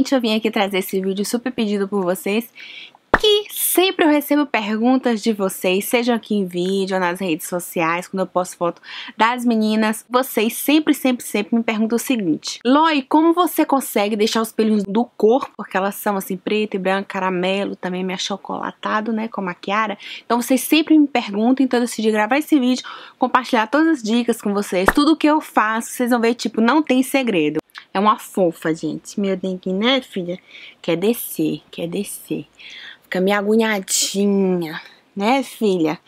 Finalmente eu vim aqui trazer esse vídeo super pedido por vocês que sempre eu recebo perguntas de vocês, sejam aqui em vídeo ou nas redes sociais, quando eu posto foto das meninas, vocês sempre, sempre, sempre me perguntam o seguinte: Loi, como você consegue deixar os pelinhos do corpo, porque elas são assim, preto e branco, caramelo, também me achocolatado, né, com a Kiara? Então vocês sempre me perguntam, então eu decidi gravar esse vídeo, compartilhar todas as dicas com vocês, tudo que eu faço, vocês vão ver, tipo, não tem segredo. É uma fofa, gente. Meu dengue, né, filha? Quer descer, quer descer. Fica minha agunhadinha, né, filha?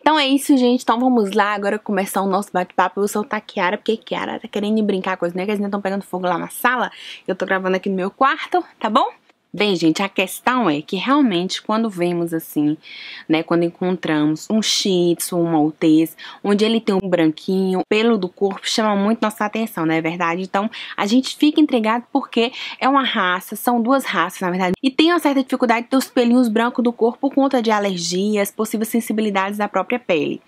Então é isso, gente. Então vamos lá agora começar o nosso bate-papo. Eu vou soltar a Kiara, porque a Kiara tá querendo brincar com as negras, ainda né? estão pegando fogo lá na sala. Eu tô gravando aqui no meu quarto, tá bom? Bem, gente, a questão é que realmente quando vemos assim, né, quando encontramos um Shih um Maltês, onde ele tem um branquinho, pelo do corpo, chama muito nossa atenção, não é verdade? Então, a gente fica intrigado porque é uma raça, são duas raças, na verdade, e tem uma certa dificuldade de ter os pelinhos brancos do corpo por conta de alergias, possíveis sensibilidades da própria pele.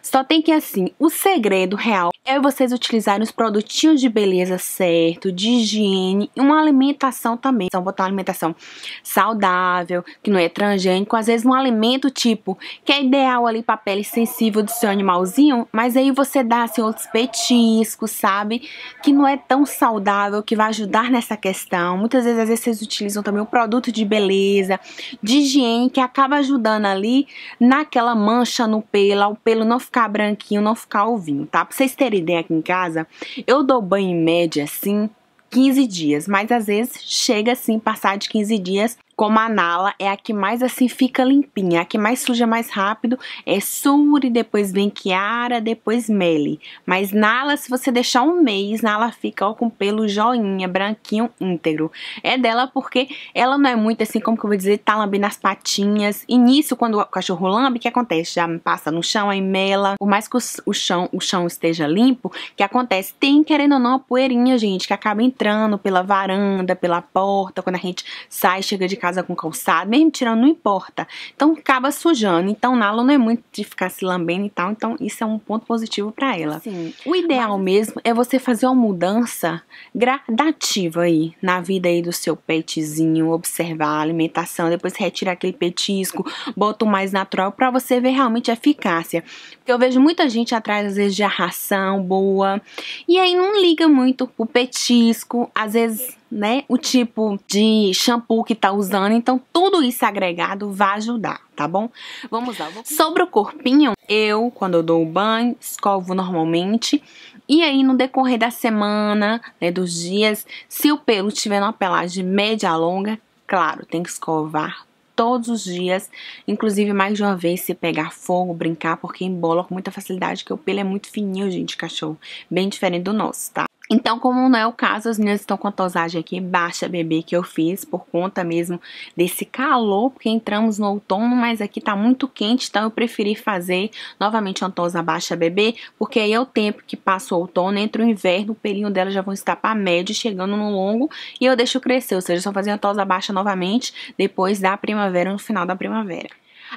Só tem que, assim, o segredo real é vocês utilizarem os produtinhos de beleza certo, de higiene e uma alimentação também. Então, botar uma alimentação alimentação saudável, que não é transgênico, às vezes um alimento tipo que é ideal ali para pele sensível do seu animalzinho, mas aí você dá assim outros petiscos, sabe? Que não é tão saudável, que vai ajudar nessa questão. Muitas vezes às vezes vocês utilizam também um produto de beleza, de higiene que acaba ajudando ali naquela mancha no pelo, o pelo não ficar branquinho, não ficar ovinho, tá? Pra vocês terem ideia aqui em casa, eu dou banho em média assim 15 dias, mas às vezes chega assim passar de 15 dias como a Nala, é a que mais assim fica limpinha, é a que mais suja mais rápido é Suri, depois vem Kiara, depois Melly. Mas Nala, se você deixar um mês, Nala fica ó, com pelo joinha, branquinho, íntegro. É dela porque ela não é muito assim, como que eu vou dizer, tá lambendo as patinhas. E nisso, quando o cachorro lambe, o que acontece? Já passa no chão, aí mela. Por mais que o, o chão, o chão esteja limpo, que acontece? Tem, querendo ou não, a poeirinha, gente, que acaba entrando pela varanda, pela porta, quando a gente sai, chega de casa com calçado, mesmo tirando, não importa. Então acaba sujando. Então Nala não é muito de ficar se lambendo e tal. Então isso é um ponto positivo para ela. Sim. O ideal Mas... mesmo é você fazer uma mudança gradativa aí na vida aí do seu petzinho, observar a alimentação, depois retira aquele petisco, bota o mais natural para você ver realmente a eficácia. Porque eu vejo muita gente atrás às vezes de a ração boa e aí não liga muito o petisco, às vezes né, o tipo de shampoo que tá usando. Então, tudo isso agregado vai ajudar, tá bom? Vamos lá. Vou... Sobre o corpinho, eu, quando eu dou o banho, escovo normalmente. E aí, no decorrer da semana, né, dos dias, se o pelo tiver numa pelagem média longa, claro, tem que escovar todos os dias, inclusive mais de uma vez se pegar fogo, brincar, porque embola com muita facilidade, que o pelo é muito fininho, gente, cachorro, bem diferente do nosso, tá? Então, como não é o caso, as meninas estão com a tosagem aqui baixa, bebê, que eu fiz por conta mesmo desse calor, porque entramos no outono, mas aqui tá muito quente, então eu preferi fazer novamente uma tosa baixa, bebê, porque aí é o tempo que passa o outono, entra o inverno, o pelinho dela já vão estar para médio, chegando no longo, e eu deixo crescer, ou seja, só fazer uma tosa baixa novamente depois da primavera, no final da primavera.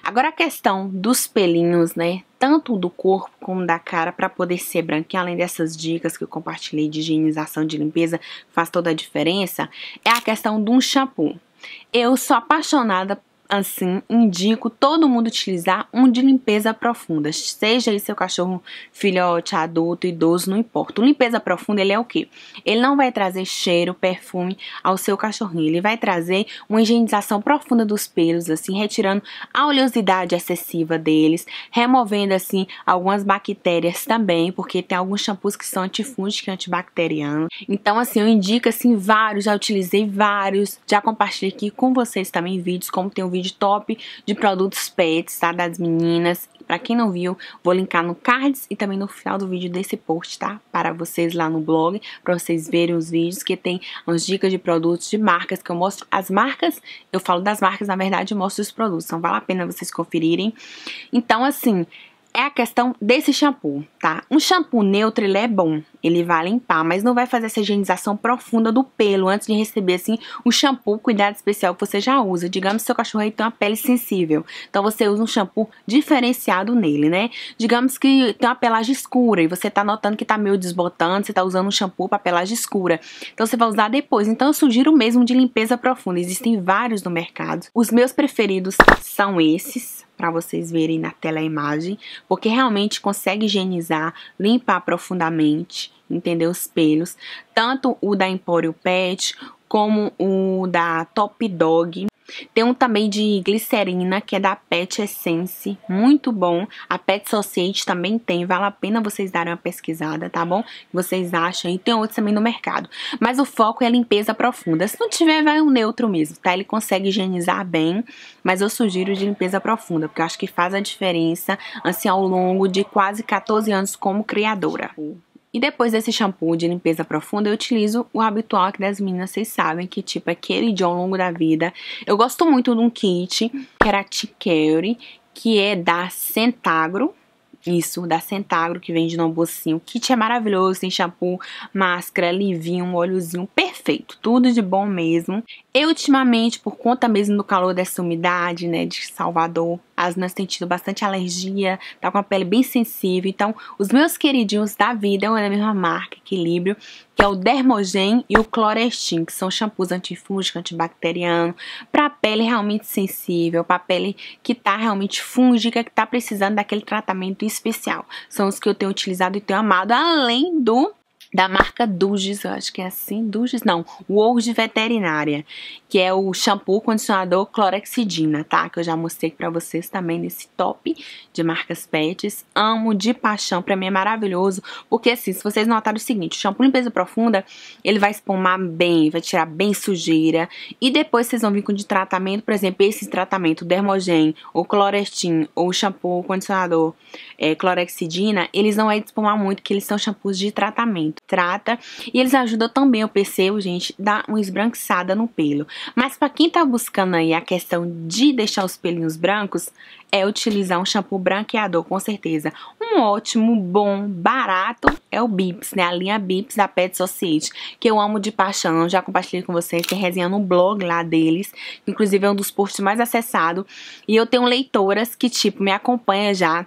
Agora a questão dos pelinhos, né? Tanto do corpo como da cara para poder ser branquinho, além dessas dicas que eu compartilhei de higienização, de limpeza, faz toda a diferença, é a questão de um shampoo. Eu sou apaixonada Assim, indico todo mundo utilizar um de limpeza profunda, seja ele seu cachorro filhote, adulto, idoso, não importa. O limpeza profunda, ele é o quê? Ele não vai trazer cheiro, perfume ao seu cachorrinho, ele vai trazer uma higienização profunda dos pelos, assim, retirando a oleosidade excessiva deles, removendo, assim, algumas bactérias também, porque tem alguns shampoos que são antifúngicos e é antibacterianos. Então, assim, eu indico, assim, vários, já utilizei vários, já compartilhei aqui com vocês também vídeos, como tem um vídeo vídeo top de produtos pets, tá? Das meninas. Pra quem não viu, vou linkar no cards e também no final do vídeo desse post, tá? Para vocês lá no blog, pra vocês verem os vídeos que tem umas dicas de produtos, de marcas, que eu mostro as marcas. Eu falo das marcas, na verdade, eu mostro os produtos. Então, vale a pena vocês conferirem. Então, assim, é a questão desse shampoo, tá? Um shampoo neutro, ele é bom. Ele vai limpar, mas não vai fazer essa higienização profunda do pelo antes de receber, assim, o shampoo, cuidado especial que você já usa. Digamos que seu cachorro aí tem uma pele sensível. Então você usa um shampoo diferenciado nele, né? Digamos que tem uma pelagem escura e você tá notando que tá meio desbotando, você tá usando um shampoo pra pelagem escura. Então você vai usar depois. Então eu sugiro mesmo de limpeza profunda. Existem vários no mercado. Os meus preferidos são esses para vocês verem na tela a imagem, porque realmente consegue higienizar, limpar profundamente, entendeu? Os pelos, tanto o da Empório Pet como o da Top Dog. Tem um também de glicerina, que é da Pet Essence, muito bom. A Pet Society também tem, vale a pena vocês darem uma pesquisada, tá bom? Vocês acham, e tem outros também no mercado. Mas o foco é a limpeza profunda. Se não tiver, vai um neutro mesmo, tá? Ele consegue higienizar bem, mas eu sugiro de limpeza profunda, porque eu acho que faz a diferença, assim, ao longo de quase 14 anos como criadora. Tipo, e depois desse shampoo de limpeza profunda, eu utilizo o habitual que das meninas, vocês sabem, que tipo é queridinho ao longo da vida. Eu gosto muito de um kit, que era T Tiqueuri, que é da Centagro. Isso, da Centagro, que vende no bolsinho. O kit é maravilhoso, tem shampoo, máscara, livinho, um óleozinho, perfeito. Tudo de bom mesmo. Eu, ultimamente, por conta mesmo do calor dessa umidade, né, de Salvador, as nós tem tido bastante alergia, tá com a pele bem sensível. Então, os meus queridinhos da vida, é da mesma marca, Equilíbrio, que é o Dermogen e o Clorestin, que são shampoos antifúngicos, antibacteriano, para pele realmente sensível, para pele que tá realmente fúngica, que tá precisando daquele tratamento especial. São os que eu tenho utilizado e tenho amado, além do da marca Duges, eu acho que é assim, Duges, não, World Veterinária, que é o shampoo condicionador clorexidina, tá? Que eu já mostrei para vocês também nesse top de marcas pets. Amo de paixão, para mim é maravilhoso, porque assim, se vocês notaram o seguinte, o shampoo limpeza profunda, ele vai espumar bem, vai tirar bem sujeira, e depois vocês vão vir com de tratamento, por exemplo, esse tratamento Dermogen, ou Clorestin, ou shampoo condicionador é, clorexidina, eles não é de espumar muito, que eles são shampoos de tratamento trata e eles ajudam também o peceu, gente, dar uma esbranquiçada no pelo. Mas para quem tá buscando aí a questão de deixar os pelinhos brancos, é utilizar um shampoo branqueador, com certeza. Um ótimo, bom, barato é o Bips, né? A linha Bips da Pet Society, que eu amo de paixão. Já compartilhei com vocês, tem resenha no blog lá deles. Inclusive é um dos posts mais acessados. E eu tenho leitoras que, tipo, me acompanham já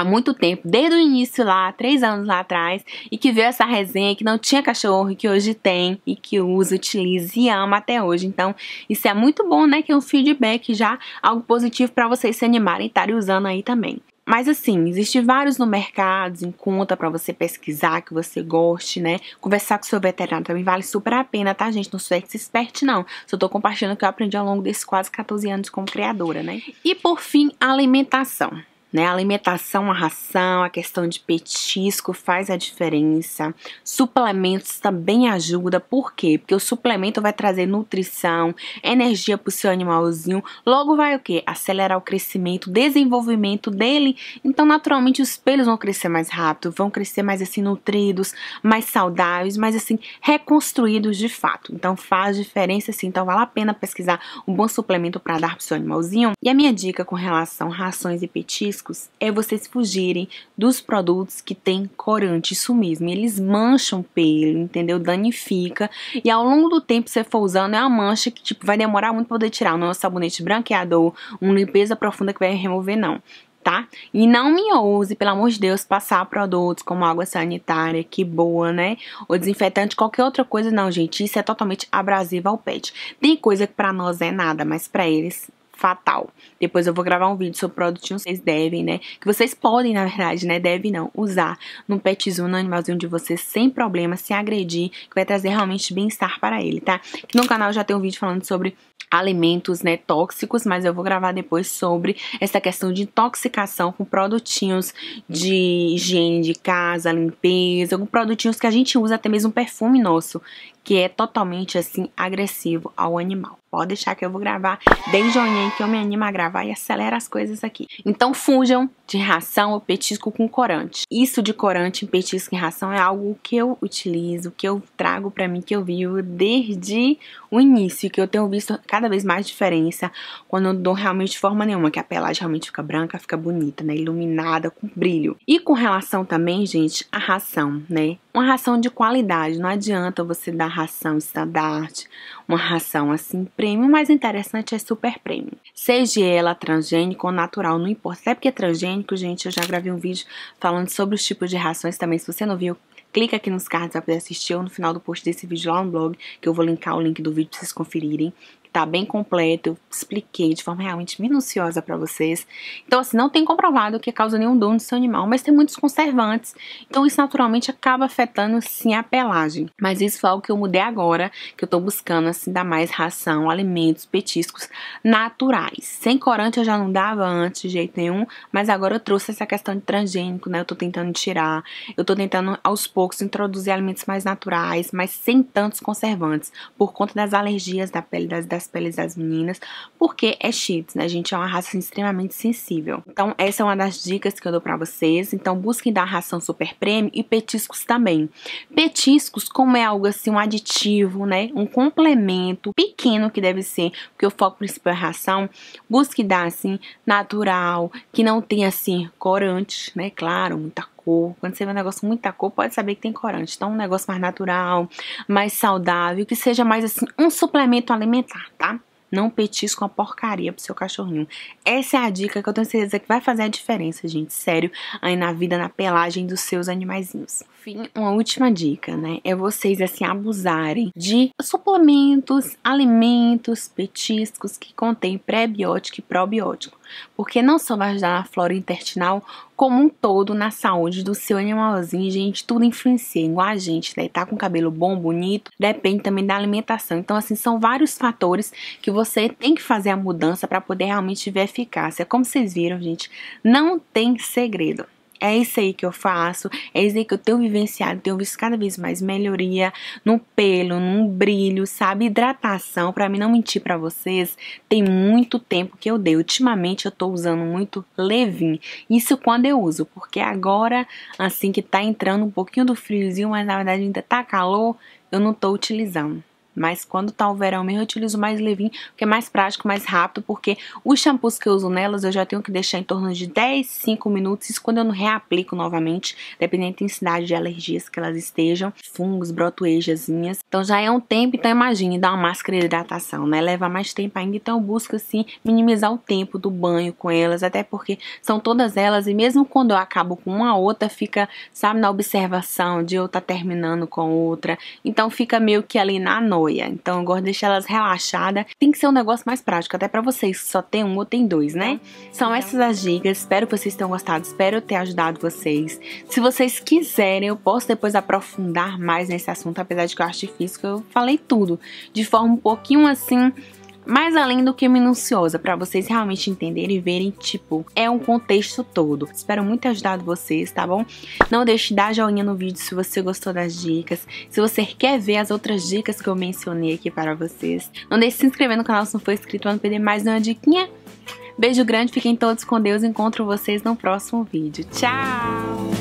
há muito tempo, desde o início lá, três anos lá atrás, e que viu essa resenha que não tinha cachorro, que hoje tem, e que usa, utiliza e ama até hoje. Então, isso é muito bom, né? Que é um feedback já, algo positivo para vocês se animarem e estarem usando aí também. Mas assim, existe vários no mercado, em conta para você pesquisar, que você goste, né? Conversar com seu veterinário também vale super a pena, tá, gente? Não sou expert, não. Só tô compartilhando o que eu aprendi ao longo desses quase 14 anos como criadora, né? E por fim, alimentação. Né? A alimentação, a ração, a questão de petisco faz a diferença. Suplementos também ajuda. Por quê? Porque o suplemento vai trazer nutrição, energia para o seu animalzinho. Logo vai o quê? Acelerar o crescimento, desenvolvimento dele. Então, naturalmente, os pelos vão crescer mais rápido, vão crescer mais assim nutridos, mais saudáveis, mais assim reconstruídos de fato. Então, faz diferença sim. Então, vale a pena pesquisar um bom suplemento para dar para o seu animalzinho. E a minha dica com relação a rações e petisco riscos é vocês fugirem dos produtos que têm corante, isso mesmo, eles mancham o pelo, entendeu? Danifica e ao longo do tempo que você for usando é uma mancha que tipo vai demorar muito para poder tirar, não é um sabonete branqueador, uma limpeza profunda que vai remover não. Tá? E não me ouse, pelo amor de Deus, passar produtos como água sanitária, que boa, né? Ou desinfetante, qualquer outra coisa, não, gente. Isso é totalmente abrasivo ao pet. Tem coisa que para nós é nada, mas para eles fatal. Depois eu vou gravar um vídeo sobre produtinhos que vocês devem, né? Que vocês podem, na verdade, né? Devem não usar no pet no animalzinho de vocês, sem problema, sem agredir, que vai trazer realmente bem-estar para ele, tá? Aqui no canal já tem um vídeo falando sobre alimentos né, tóxicos, mas eu vou gravar depois sobre essa questão de intoxicação com produtinhos de higiene de casa, limpeza, com produtinhos que a gente usa até mesmo perfume nosso, que é totalmente assim agressivo ao animal. Pode deixar que eu vou gravar, dê joinha aí que eu me animo a gravar e acelera as coisas aqui. Então fujam de ração eu petisco com corante. Isso de corante em petisco em ração é algo que eu utilizo, que eu trago para mim, que eu vivo desde o início, que eu tenho visto cada vez mais diferença quando eu dou realmente forma nenhuma, que a pelagem realmente fica branca, fica bonita, né? Iluminada, com brilho. E com relação também, gente, à ração, né? uma ração de qualidade. Não adianta você dar ração estandarte, uma ração assim premium, mas interessante é super premium. Seja ela transgênica ou natural, não importa. Até porque é transgênico, gente, eu já gravei um vídeo falando sobre os tipos de rações também. Se você não viu, clica aqui nos cards para poder assistir ou no final do post desse vídeo lá no blog, que eu vou linkar o link do vídeo para vocês conferirem tá bem completo, eu expliquei de forma realmente minuciosa para vocês. Então, assim, não tem comprovado que causa nenhum dano no seu animal, mas tem muitos conservantes, então isso naturalmente acaba afetando sim a pelagem. Mas isso foi algo que eu mudei agora, que eu tô buscando, assim, dar mais ração, alimentos, petiscos naturais. Sem corante eu já não dava antes de jeito nenhum, mas agora eu trouxe essa questão de transgênico, né? Eu tô tentando tirar, eu tô tentando aos poucos introduzir alimentos mais naturais, mas sem tantos conservantes, por conta das alergias da pele das, das as peles das meninas, porque é chips, né, gente? É uma raça extremamente sensível. Então, essa é uma das dicas que eu dou pra vocês. Então, busquem dar ração super prêmio e petiscos também. Petiscos, como é algo assim, um aditivo, né? Um complemento pequeno que deve ser, porque o foco principal é ração. Busque dar, assim, natural, que não tenha, assim, corante, né? Claro, muita cor. Quando você vê um negócio com muita cor, pode saber que tem corante. Então, um negócio mais natural, mais saudável, que seja mais assim, um suplemento alimentar, tá? Não petisco uma porcaria pro seu cachorrinho. Essa é a dica que eu tenho certeza que vai fazer a diferença, gente. Sério, aí na vida, na pelagem dos seus animaizinhos. Fim, uma última dica, né? É vocês, assim, abusarem de suplementos, alimentos, petiscos que contêm pré-biótico e probiótico porque não só vai ajudar na flora intestinal, como um todo na saúde do seu animalzinho, gente, tudo influencia, igual a gente, né? Tá com cabelo bom, bonito, depende também da alimentação. Então, assim, são vários fatores que você tem que fazer a mudança para poder realmente ver eficácia. Como vocês viram, gente, não tem segredo. É isso aí que eu faço, é isso aí que eu tenho vivenciado, tenho visto cada vez mais melhoria no pelo, no brilho, sabe? Hidratação, para mim não mentir para vocês, tem muito tempo que eu dei. Ultimamente eu tô usando muito Levin. Isso quando eu uso, porque agora assim que tá entrando um pouquinho do friozinho, mas na verdade ainda tá calor, eu não tô utilizando. Mas quando tá o verão mesmo, eu utilizo mais levinho, porque é mais prático, mais rápido, porque os shampoos que eu uso nelas, eu já tenho que deixar em torno de 10, 5 minutos. Isso quando eu não reaplico novamente, dependendo da intensidade de alergias que elas estejam, fungos, brotoejas Então já é um tempo, então imagine dar uma máscara de hidratação, né? Leva mais tempo ainda, então eu busco assim minimizar o tempo do banho com elas, até porque são todas elas e mesmo quando eu acabo com uma outra, fica, sabe, na observação de eu estar tá terminando com outra. Então fica meio que ali na noite então eu gosto de deixar elas relaxadas. Tem que ser um negócio mais prático, até para vocês que só tem um ou tem dois, né? Uhum. São então essas as dicas. Espero que vocês tenham gostado, espero eu ter ajudado vocês. Se vocês quiserem, eu posso depois aprofundar mais nesse assunto, apesar de que eu acho difícil, que eu falei tudo de forma um pouquinho assim mais além do que é minuciosa, para vocês realmente entenderem e verem, tipo, é um contexto todo. Espero muito ter ajudado vocês, tá bom? Não deixe de dar joinha no vídeo se você gostou das dicas, se você quer ver as outras dicas que eu mencionei aqui para vocês. Não deixe de se inscrever no canal se não for inscrito para não perder mais nenhuma diquinha. Beijo grande, fiquem todos com Deus, encontro vocês no próximo vídeo. Tchau!